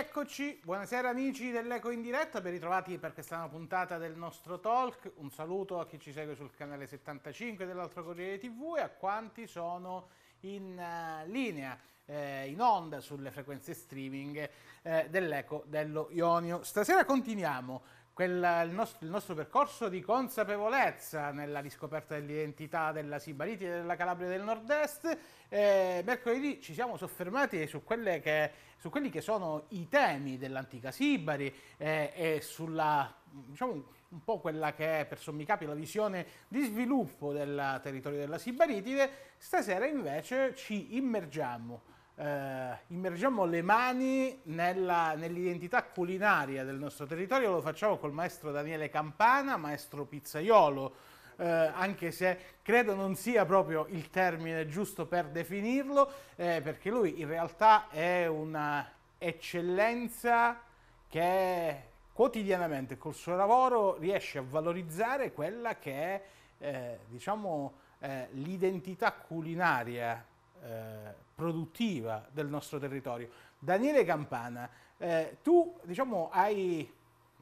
Rieccoci, buonasera amici dell'Eco in diretta, ben ritrovati per questa nuova puntata del nostro talk. Un saluto a chi ci segue sul canale 75 dell'altro Corriere TV e a quanti sono in eh, linea, eh, in onda sulle frequenze streaming eh, dell'Eco dello Ionio. Stasera continuiamo quella, il, nostro, il, nostro, percorso di consapevolezza nella riscoperta dell'identità della Sibariti e della Calabria del Nord-Est. Eh, mercoledì ci siamo soffermati su, che, su, quelli che sono i temi dell'antica Sibari eh, e sulla, diciamo, un po' quella che è per sommi capi la visione di sviluppo del territorio della Sibaritide, stasera invece ci immergiamo eh, immergiamo le mani nell'identità nell culinaria del nostro territorio, lo facciamo col maestro Daniele Campana, maestro pizzaiolo, eh, anche se credo non sia proprio il termine giusto per definirlo, eh, perché lui in realtà è un'eccellenza che quotidianamente col suo lavoro riesce a valorizzare quella che è eh, diciamo, eh, l'identità culinaria eh, produttiva del nostro territorio. Daniele Campana, eh, tu diciamo, hai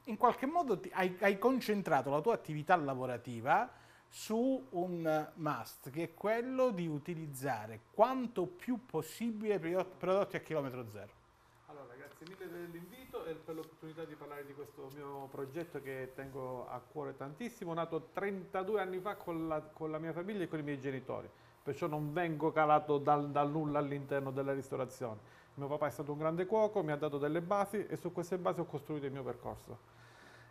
in qualche modo ti, hai, hai, concentrato la tua attività lavorativa su un must che è quello di utilizzare quanto più possibile prodotti a chilometro zero. Allora, grazie mille dell'invito e per l'opportunità di parlare di questo mio progetto che tengo a cuore tantissimo, nato 32 anni fa con la, con la mia famiglia e con i miei genitori perciò non vengo calato dal, dal nulla all'interno della ristorazione. Mio papà è stato un grande cuoco, mi ha dato delle basi e su queste basi ho costruito il mio percorso.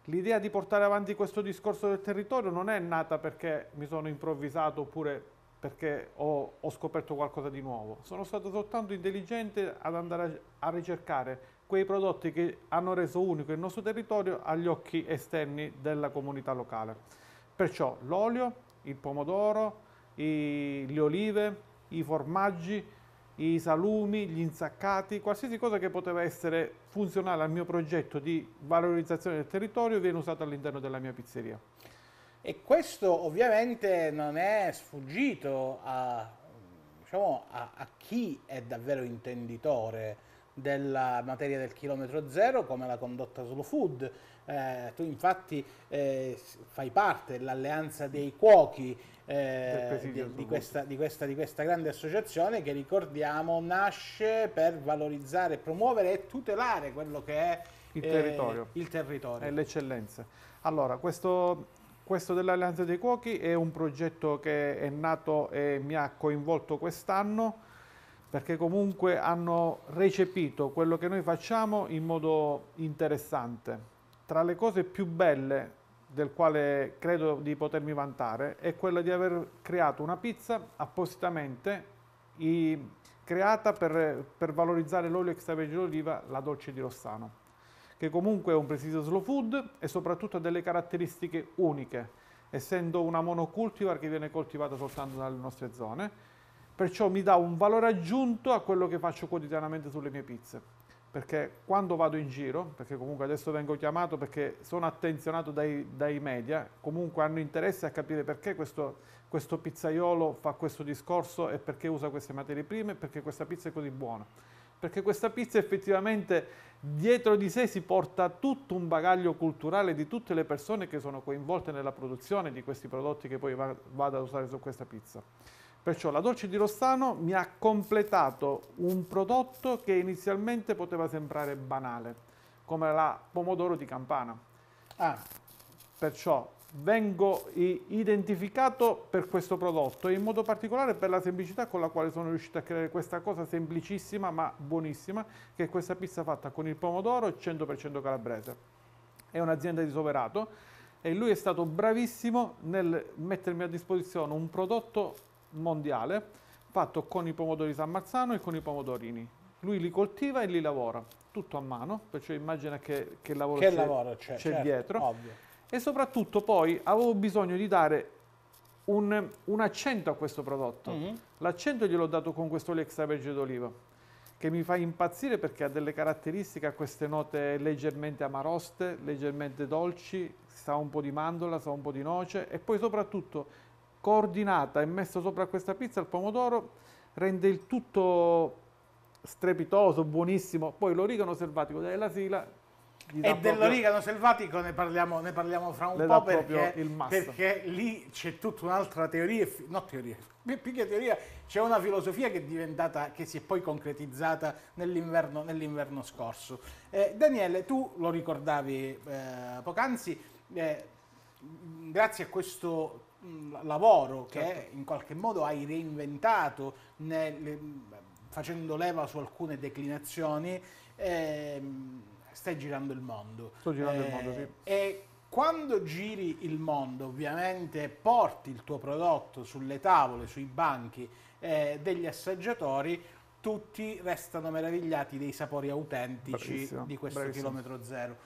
L'idea di portare avanti questo discorso del territorio non è nata perché mi sono improvvisato oppure perché ho, ho scoperto qualcosa di nuovo. Sono stato soltanto intelligente ad andare a, a ricercare quei prodotti che hanno reso unico il nostro territorio agli occhi esterni della comunità locale. Perciò l'olio, il pomodoro, i, le olive, i formaggi, i salumi, gli insaccati, qualsiasi cosa che poteva essere funzionale al mio progetto di valorizzazione del territorio viene usato all'interno della mia pizzeria. E questo ovviamente non è sfuggito a, diciamo, a, a chi è davvero intenditore della materia del chilometro zero come la condotta slow food. Eh, tu infatti eh, fai parte dell'alleanza dei cuochi eh, di, di, questa, di, questa, di, questa, grande associazione che ricordiamo nasce per valorizzare, promuovere e tutelare quello che è il eh, territorio, il territorio. e l'eccellenza. Allora, questo, questo dell'Alleanza dei Cuochi è un progetto che è nato e mi ha coinvolto quest'anno perché comunque hanno recepito quello che noi facciamo in modo interessante. Tra le cose più belle del quale credo di potermi vantare è quella di aver creato una pizza appositamente i, creata per, per, valorizzare l'olio extravergine d'oliva, la dolce di Rossano, che comunque è un preciso slow food e soprattutto ha delle caratteristiche uniche, essendo una monocultivar che viene coltivata soltanto dalle nostre zone perciò mi dà un valore aggiunto a quello che faccio quotidianamente sulle mie pizze. Perché quando vado in giro, perché comunque adesso vengo chiamato perché sono attenzionato dai, dai media, comunque hanno interesse a capire perché questo, questo pizzaiolo fa questo discorso e perché usa queste materie prime e perché questa pizza è così buona. Perché questa pizza effettivamente dietro di sé si porta tutto un bagaglio culturale di tutte le persone che sono coinvolte nella produzione di questi prodotti che poi vado ad usare su questa pizza. Perciò la Dolce di Rossano mi ha completato un prodotto che inizialmente poteva sembrare banale, come la pomodoro di Campana. Ah, perciò vengo identificato per questo prodotto e in modo particolare per la semplicità con la quale sono riuscito a creare questa cosa semplicissima ma buonissima, che è questa pizza fatta con il pomodoro 100% calabrese. È un'azienda di Soverato e lui è stato bravissimo nel mettermi a disposizione un prodotto mondiale fatto con i pomodori San Marzano e con i pomodorini. Lui li coltiva e li lavora, tutto a mano, perciò immagina che, che lavoro che c'è, lavoro c'è, c'è certo, dietro. Ovvio. E soprattutto poi avevo bisogno di dare un, un accento a questo prodotto. Mm -hmm. L'accento gliel'ho dato con questo olio extravergine d'oliva, che mi fa impazzire perché ha delle caratteristiche, ha queste note leggermente amaroste, leggermente dolci, sa un po' di mandorla, sa un po' di noce e poi soprattutto coordinata e messa sopra questa pizza il pomodoro rende il tutto strepitoso, buonissimo. Poi l'origano selvatico della Sila e dell'origano selvatico ne parliamo, ne parliamo fra un po' perché, perché, lì c'è tutta un'altra teoria, no teoria, più che teoria, c'è una filosofia che, è diventata, che, si è poi concretizzata nell'inverno, nell scorso. Eh, Daniele, tu lo ricordavi eh, poc'anzi, eh, grazie a questo Mm, lavoro che certo. in qualche modo hai reinventato nel, facendo leva su alcune declinazioni, ehm, stai girando il mondo. Sto girando eh, il mondo, eh, sì. E quando giri il mondo, ovviamente porti il tuo prodotto sulle tavole, sui banchi eh, degli assaggiatori, tutti restano meravigliati dei sapori autentici bravissimo, di questo bravissimo. chilometro zero.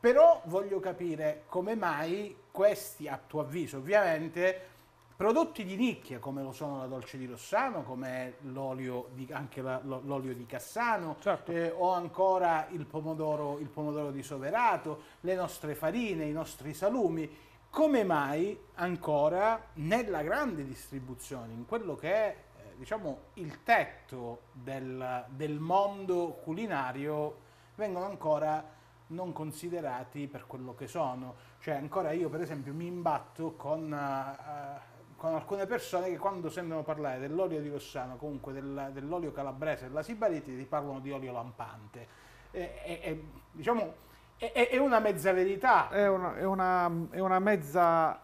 Però voglio capire come mai questi, a tuo avviso ovviamente, prodotti di nicchia come lo sono la dolce di Rossano, come l'olio di, anche la, l'olio di Cassano certo. eh, o ancora il pomodoro, il pomodoro di Soverato, le nostre farine, i nostri salumi, come mai ancora nella grande distribuzione, in quello che è eh, diciamo, il tetto del, del mondo culinario, vengono ancora non considerati per quello che sono. Cioè ancora io per esempio mi imbatto con, uh, con alcune persone che quando sentono parlare dell'olio di Rossano, comunque del, dell'olio calabrese, della Sibariti, ti parlano di olio lampante. E, e, e diciamo è, è, una mezza verità. È una, è, una, è una mezza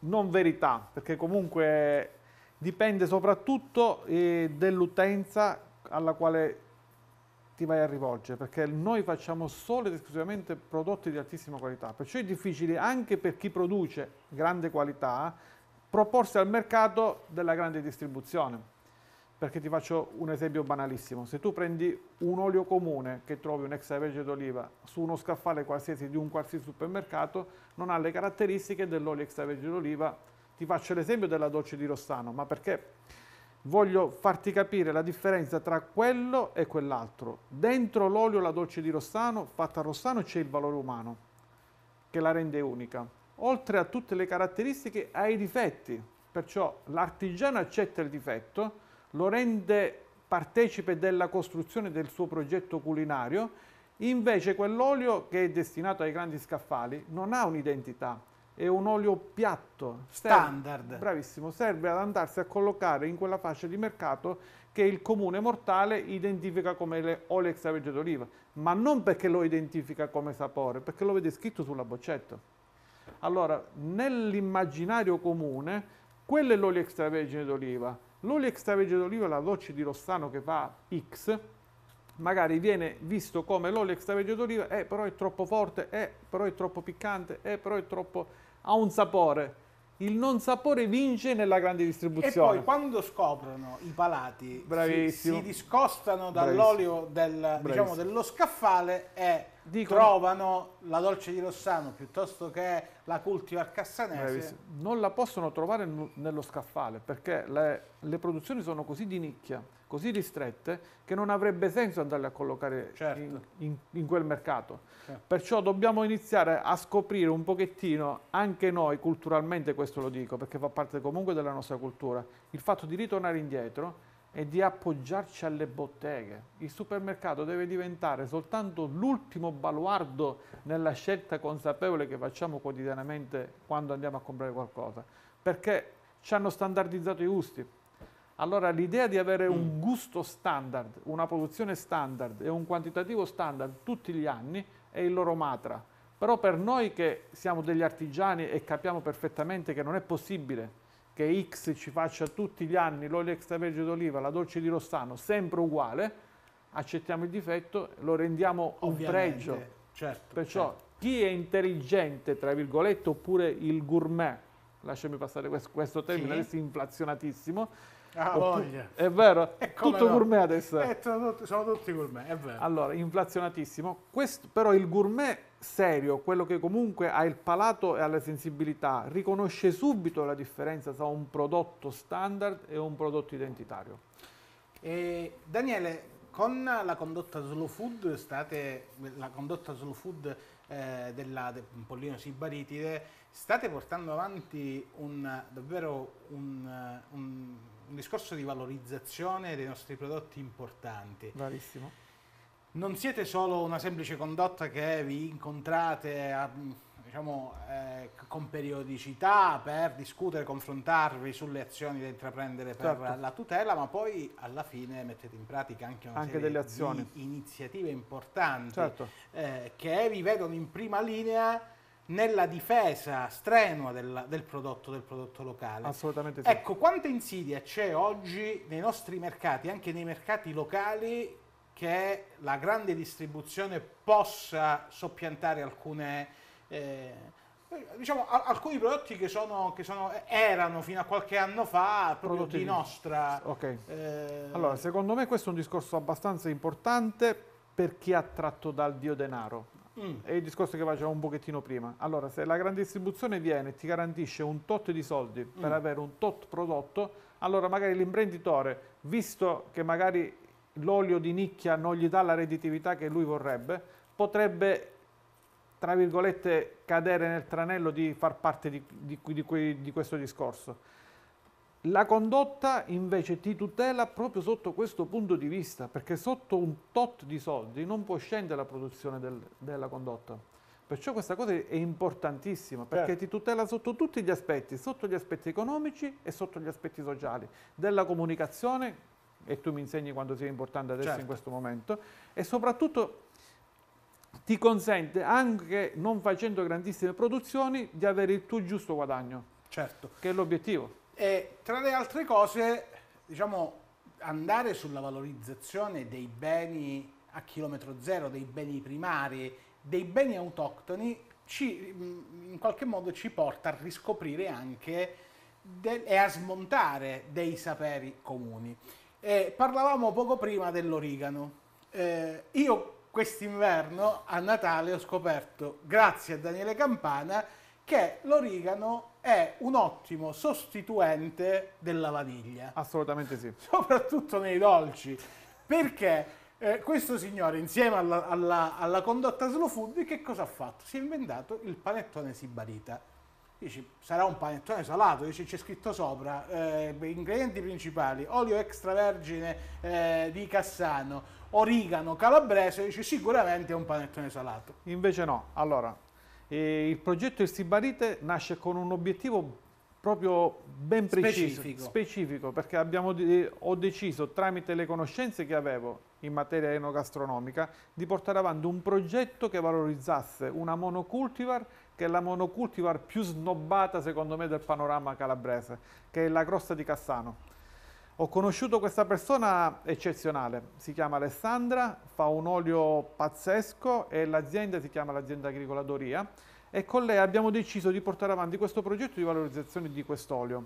non verità, perché comunque dipende soprattutto eh, dell'utenza alla quale ti vai a rivolgere, perché noi facciamo solo ed esclusivamente prodotti di altissima qualità, perciò è difficile anche per chi produce grande qualità proporsi al mercato della grande distribuzione. Perché ti faccio un esempio banalissimo, se tu prendi un olio comune che trovi un extravergine d'oliva su uno scaffale qualsiasi di un qualsiasi supermercato, non ha le caratteristiche dell'olio extravergine d'oliva. Ti faccio l'esempio della dolce di Rossano, ma perché? voglio farti capire la differenza tra quello e quell'altro. Dentro l'olio la dolce di Rossano, fatta a Rossano, c'è il valore umano che la rende unica. Oltre a tutte le caratteristiche ha i difetti, perciò l'artigiano accetta il difetto, lo rende partecipe della costruzione del suo progetto culinario, invece quell'olio che è destinato ai grandi scaffali non ha un'identità, è un olio piatto. Standard. Serve, bravissimo, serve ad andarsi a collocare in quella fascia di mercato che il comune mortale identifica come olio extravergine d'oliva, ma non perché lo identifica come sapore, perché lo vede scritto sulla boccetta. Allora, nell'immaginario comune, quello è l'olio extravergine d'oliva. L'olio extravergine d'oliva, la doccia di Rossano che fa X, magari viene visto come l'olio extravergine d'oliva, eh, però è troppo forte, eh, però è troppo piccante, eh, però è troppo ha un sapore. Il non sapore vince nella grande distribuzione. E poi quando scoprono i palati, si, si, discostano dall'olio del, diciamo, dello scaffale e Dicono, trovano la dolce di Rossano piuttosto che la cultivar cassanese. Non la possono trovare nello scaffale perché le, le, produzioni sono così di nicchia, così ristrette, che non avrebbe senso andarle a collocare certo. in, in, in, quel mercato. Certo. Perciò dobbiamo iniziare a scoprire un pochettino, anche noi culturalmente questo lo dico, perché fa parte comunque della nostra cultura, il fatto di ritornare indietro e di appoggiarci alle botteghe. Il supermercato deve diventare soltanto l'ultimo baluardo nella scelta consapevole che facciamo quotidianamente quando andiamo a comprare qualcosa, perché ci hanno standardizzato i gusti. Allora l'idea di avere un mm. gusto standard, una produzione standard e un quantitativo standard tutti gli anni è il loro matra. Però per noi che siamo degli artigiani e capiamo perfettamente che non è possibile che X ci faccia tutti gli anni l'olio extravergine d'oliva, la dolce di Rossano, sempre uguale, accettiamo il difetto, lo rendiamo Ovviamente, un pregio. Certo, Perciò certo. chi è intelligente, tra virgolette, oppure il gourmet, lasciami passare questo, questo termine, sì. adesso inflazionatissimo, Ah, voglia. è vero, è eh, tutto no. gourmet adesso. Eh, sono, tutti, sono tutti gourmet, è vero. Allora, inflazionatissimo. Questo, però il gourmet serio, quello che comunque ha il palato e ha la sensibilità, riconosce subito la differenza tra un prodotto standard e un prodotto identitario. E Daniele, con la condotta slow food, state, la condotta slow food eh, della de Pollino Sibaritide, state portando avanti un, davvero un, un, un discorso di valorizzazione dei nostri prodotti importanti. Bravissimo non siete solo una semplice condotta che vi incontrate a, diciamo, eh, con periodicità per discutere, confrontarvi sulle azioni da intraprendere per certo. la tutela, ma poi alla fine mettete in pratica anche una anche serie delle azioni. di iniziative importanti certo. eh, che vi vedono in prima linea nella difesa strenua del, del, prodotto, del prodotto locale. Assolutamente sì. Ecco, quanta insidia c'è oggi nei nostri mercati, anche nei mercati locali, che la grande distribuzione possa soppiantare alcune, eh, diciamo, a, alcuni prodotti che, sono, che sono, erano fino a qualche anno fa prodotti di nostra. Okay. Eh, allora, secondo me questo è un discorso abbastanza importante per chi ha tratto dal dio denaro. Mm. È il discorso che facevamo un pochettino prima. Allora, se la grande distribuzione viene e ti garantisce un tot di soldi mm. per avere un tot prodotto, allora magari l'imprenditore, visto che magari l'olio di nicchia non gli dà la redditività che lui vorrebbe, potrebbe tra virgolette cadere nel tranello di far parte di, di, di, di questo discorso. La condotta invece ti tutela proprio sotto questo punto di vista, perché sotto un tot di soldi non può scendere la produzione del, della condotta. Perciò questa cosa è importantissima, perché certo. ti tutela sotto tutti gli aspetti, sotto gli aspetti economici e sotto gli aspetti sociali, della comunicazione e tu mi insegni quanto sia importante adesso certo. in questo momento e soprattutto ti consente anche non facendo grandissime produzioni di avere il tuo giusto guadagno certo che è l'obiettivo e tra le altre cose diciamo andare sulla valorizzazione dei beni a chilometro zero dei beni primari dei beni autoctoni ci, mm, in qualche modo ci porta a riscoprire anche e a smontare dei saperi comuni. Eh, parlavamo poco prima dell'origano. Eh, io quest'inverno a Natale ho scoperto, grazie a Daniele Campana, che l'origano è un ottimo sostituente della vaniglia. Assolutamente sì. Soprattutto nei dolci. Perché eh, questo signore, insieme alla, alla, alla condotta slow food, che cosa ha fatto? Si è inventato il panettone sibarita dici sarà un panettone salato, dici c'è scritto sopra, eh, ingredienti principali, olio extravergine eh, di Cassano, origano calabrese, dice sicuramente è un panettone salato. Invece no, allora, eh, il progetto Estibarite nasce con un obiettivo proprio ben preciso, specifico, specifico perché abbiamo, ho deciso tramite le conoscenze che avevo in materia enogastronomica di portare avanti un progetto che valorizzasse una monocultivar che è la monocultivar più snobbata secondo me del panorama calabrese, che è la crosta di Cassano. Ho conosciuto questa persona eccezionale, si chiama Alessandra, fa un olio pazzesco e l'azienda si chiama l'azienda agricola Doria e con lei abbiamo deciso di portare avanti questo progetto di valorizzazione di quest'olio.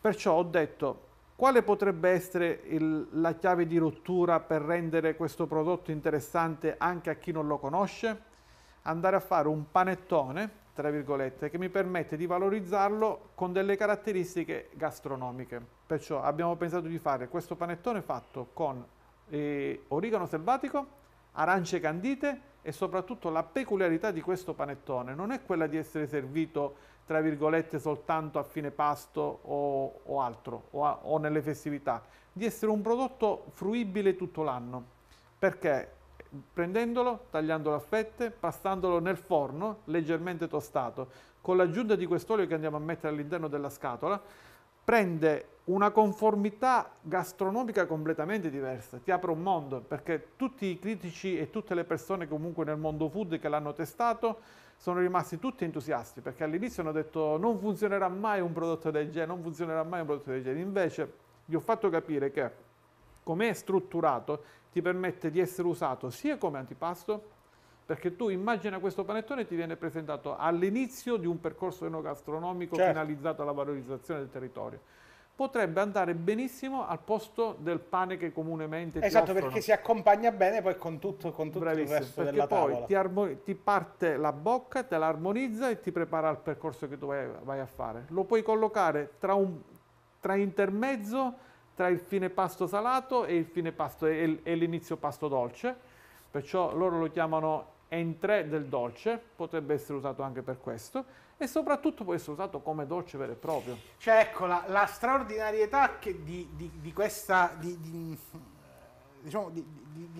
Perciò ho detto, quale potrebbe essere il, la chiave di rottura per rendere questo prodotto interessante anche a chi non lo conosce? andare a fare un panettone, tra virgolette, che mi permette di valorizzarlo con delle caratteristiche gastronomiche. Perciò abbiamo pensato di fare questo panettone fatto con eh, origano selvatico, arance candite e soprattutto la peculiarità di questo panettone non è quella di essere servito tra virgolette soltanto a fine pasto o, o altro o, a, o nelle festività, di essere un prodotto fruibile tutto l'anno perché prendendolo, tagliandolo a fette, passandolo nel forno leggermente tostato. Con l'aggiunta di quest'olio che andiamo a mettere all'interno della scatola, prende una conformità gastronomica completamente diversa, ti apre un mondo, perché tutti i critici e tutte le persone comunque nel mondo food che l'hanno testato sono rimasti tutti entusiasti, perché all'inizio hanno detto non funzionerà mai un prodotto del genere, non funzionerà mai un prodotto del genere. Invece gli ho fatto capire che com'è strutturato ti permette di essere usato sia come antipasto, perché tu immagina questo panettone ti viene presentato all'inizio di un percorso enogastronomico certo. finalizzato alla valorizzazione del territorio. Potrebbe andare benissimo al posto del pane che comunemente esatto, perché si accompagna bene poi con tutto, con tutto il resto della tavola. Perché poi ti, parte la bocca, te l'armonizza e ti prepara al percorso che tu vai, vai a fare. Lo puoi collocare tra, un, tra intermezzo tra il fine pasto salato e, pasto, e, e l'inizio pasto dolce, perciò loro lo chiamano entrée del dolce, potrebbe essere usato anche per questo, e soprattutto può essere usato come dolce vero e proprio. Cioè, ecco, la, la straordinarietà di, di, di, questa, diciamo,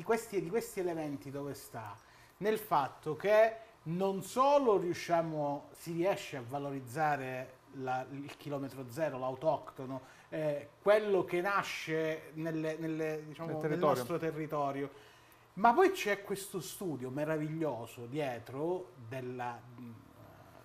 questi, di, questi, elementi dove sta? Nel fatto che non solo riusciamo, si riesce a valorizzare la, il chilometro zero, l'autoctono, eh, quello che nasce nelle, nelle, diciamo, nel, nel nostro territorio. Ma poi c'è questo studio meraviglioso dietro della, mm,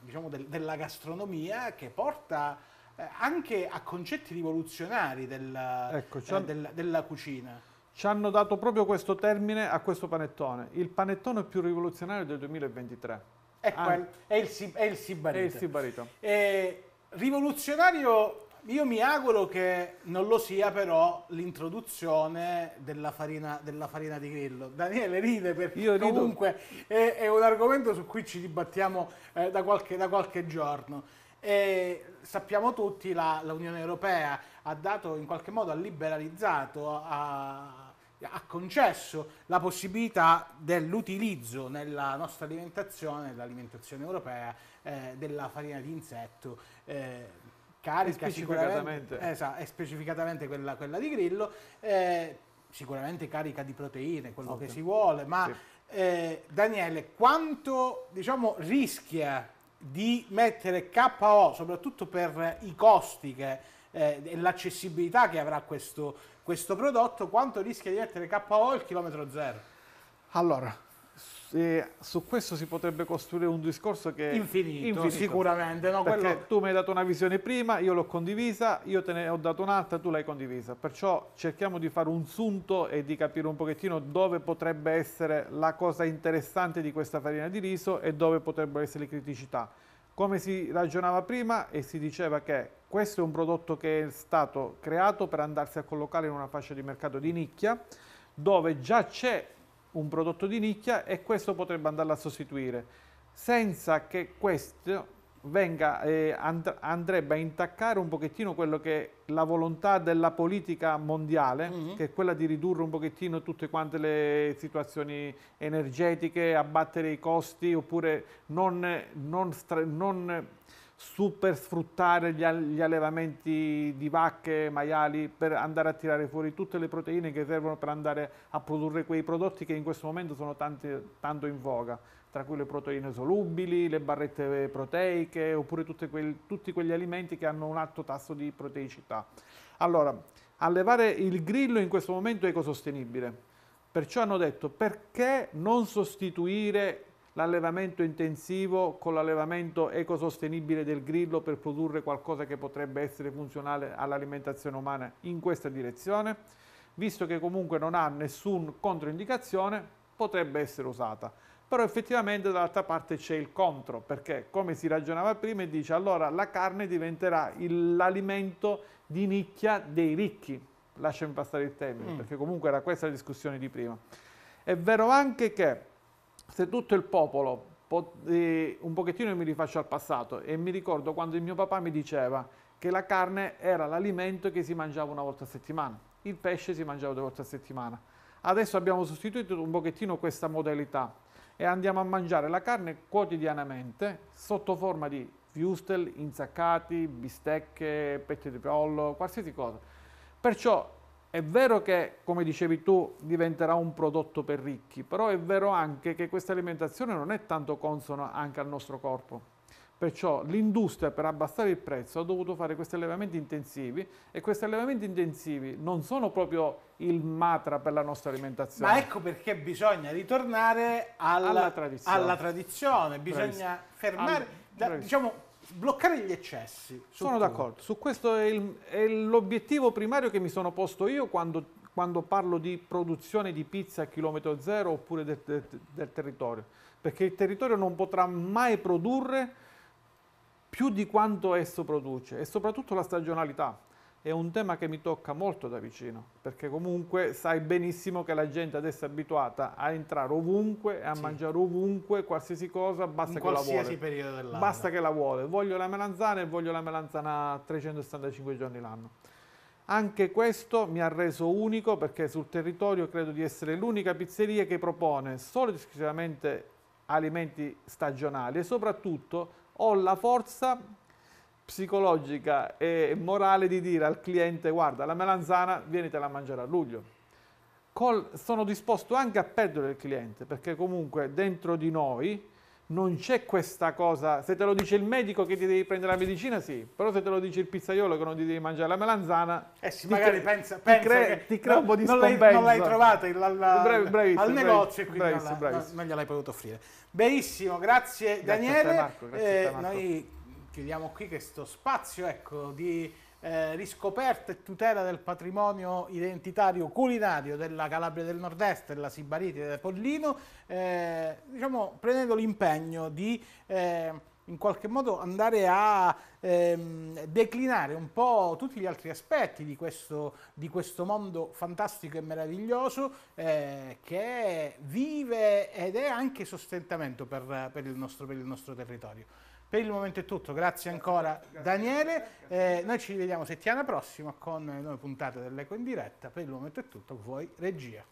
diciamo, del, della gastronomia che porta eh, anche a concetti rivoluzionari della, ecco, eh, della, della cucina ci hanno dato proprio questo termine a questo panettone. Il panettone più rivoluzionario del 2023. È, quel, è, il, è il Sibarito. È il sibarito. E, eh, Rivoluzionario, io mi auguro che non lo sia però l'introduzione della farina, della farina di grillo. Daniele ride perché io comunque è, è, un argomento su cui ci dibattiamo eh, da, qualche, da qualche giorno. E sappiamo tutti che l'Unione Europea ha dato in qualche modo, ha liberalizzato, ha, ha concesso la possibilità dell'utilizzo nella nostra alimentazione, nell'alimentazione europea, eh, della farina di insetto. Eh, carica sicuramente, Esatto, è specificatamente quella, quella di grillo, eh, sicuramente carica di proteine, quello okay. che si vuole, ma sì. eh, Daniele, quanto diciamo, rischia di mettere KO, soprattutto per i costi che eh, e l'accessibilità che avrà questo, questo, prodotto, quanto rischia di essere KO il chilometro zero? Allora, se, su questo si potrebbe costruire un discorso che... Infinito, infinito. sicuramente. No? Perché Quello... tu mi hai dato una visione prima, io l'ho condivisa, io te ne ho dato un'altra, tu l'hai condivisa. Perciò cerchiamo di fare un sunto e di capire un pochettino dove potrebbe essere la cosa interessante di questa farina di riso e dove potrebbero essere le criticità. Come si ragionava prima e si diceva che questo è un prodotto che è stato creato per andarsi a collocare in una fascia di mercato di nicchia dove già c'è un prodotto di nicchia e questo potrebbe andarla a sostituire senza che questo venga, eh, and andrebbe a intaccare un pochettino quello che è la volontà della politica mondiale, mm -hmm. che è quella di ridurre un pochettino tutte quante le situazioni energetiche, abbattere i costi oppure non, non, non super sfruttare gli, gli allevamenti di vacche, maiali, per andare a tirare fuori tutte le proteine che servono per andare a produrre quei prodotti che in questo momento sono tanti, tanto in voga, tra cui le proteine solubili, le barrette proteiche, oppure quel, tutti quegli alimenti che hanno un alto tasso di proteicità. Allora, allevare il grillo in questo momento è ecosostenibile, perciò hanno detto perché non sostituire l'allevamento intensivo con l'allevamento ecosostenibile del grillo per produrre qualcosa che potrebbe essere funzionale all'alimentazione umana in questa direzione, visto che comunque non ha nessun controindicazione, potrebbe essere usata. Però effettivamente dall'altra parte c'è il contro, perché come si ragionava prima, dice allora la carne diventerà l'alimento di nicchia dei ricchi, Lasciami passare il termine, mm. perché comunque era questa la discussione di prima. È vero anche che se tutto il popolo eh, un pochettino mi rifaccio al passato e mi ricordo quando il mio papà mi diceva che la carne era l'alimento che si mangiava una volta a settimana, il pesce si mangiava due volte a settimana. Adesso abbiamo sostituito un pochettino questa modalità e andiamo a mangiare la carne quotidianamente sotto forma di viustel, insaccati, bistecche, petti di pollo, qualsiasi cosa. Perciò è vero che, come dicevi tu, diventerà un prodotto per ricchi, però è vero anche che questa alimentazione non è tanto consona anche al nostro corpo. Perciò l'industria per abbassare il prezzo ha dovuto fare questi allevamenti intensivi e questi allevamenti intensivi non sono proprio il matra per la nostra alimentazione. Ma ecco perché bisogna ritornare alla, alla tradizione. Alla tradizione, bisogna Previso. fermare, da, diciamo sbloccare gli eccessi. Sono d'accordo, su questo è, il, è, l'obiettivo primario che mi sono posto io quando, quando, parlo di produzione di pizza a chilometro zero oppure del, del, del territorio, perché il territorio non potrà mai produrre più di quanto esso produce e soprattutto la stagionalità è un tema che mi tocca molto da vicino, perché comunque sai benissimo che la gente adesso è abituata a entrare ovunque, e a sì. mangiare ovunque, qualsiasi cosa, basta In che la vuole. qualsiasi periodo dell'anno. Basta che la vuole. Voglio la melanzana e voglio la melanzana 365 giorni l'anno. Anche questo mi ha reso unico perché sul territorio credo di essere l'unica pizzeria che propone solo ed esclusivamente alimenti stagionali e soprattutto ho la forza psicologica e morale di dire al cliente guarda la melanzana vienitela a mangiare a luglio. Col, sono disposto anche a perdere il cliente perché comunque dentro di noi non c'è questa cosa, se te lo dice il medico che ti devi prendere la medicina sì, però se te lo dice il pizzaiolo che non ti devi mangiare la melanzana, eh sì, magari pensa, pensa cre ti crea un po' di non scompenso. L'hai, non l'hai trovata al bravi, negozio e quindi non, la, non, non gliel'hai potuto offrire. Benissimo, grazie, grazie Daniele. Te, Marco, grazie eh, te, noi chiudiamo qui questo spazio ecco, di eh, riscoperta e tutela del patrimonio identitario culinario della Calabria del Nord-Est, della Sibariti e del Pollino, eh, diciamo, prendendo l'impegno di eh, in qualche modo andare a ehm, declinare un po' tutti gli altri aspetti di questo, di questo mondo fantastico e meraviglioso eh, che vive ed è anche sostentamento per, per, il nostro, per il nostro territorio. Per il momento è tutto, grazie ancora Daniele. Eh, noi ci rivediamo settimana prossima con le nuove puntate dell'Eco in diretta. Per il momento è tutto, voi regia.